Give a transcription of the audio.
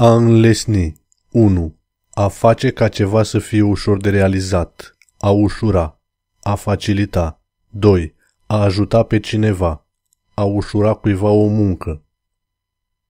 A înlesni 1. A face ca ceva să fie ușor de realizat. A ușura. A facilita. 2. A ajuta pe cineva. A ușura cuiva o muncă.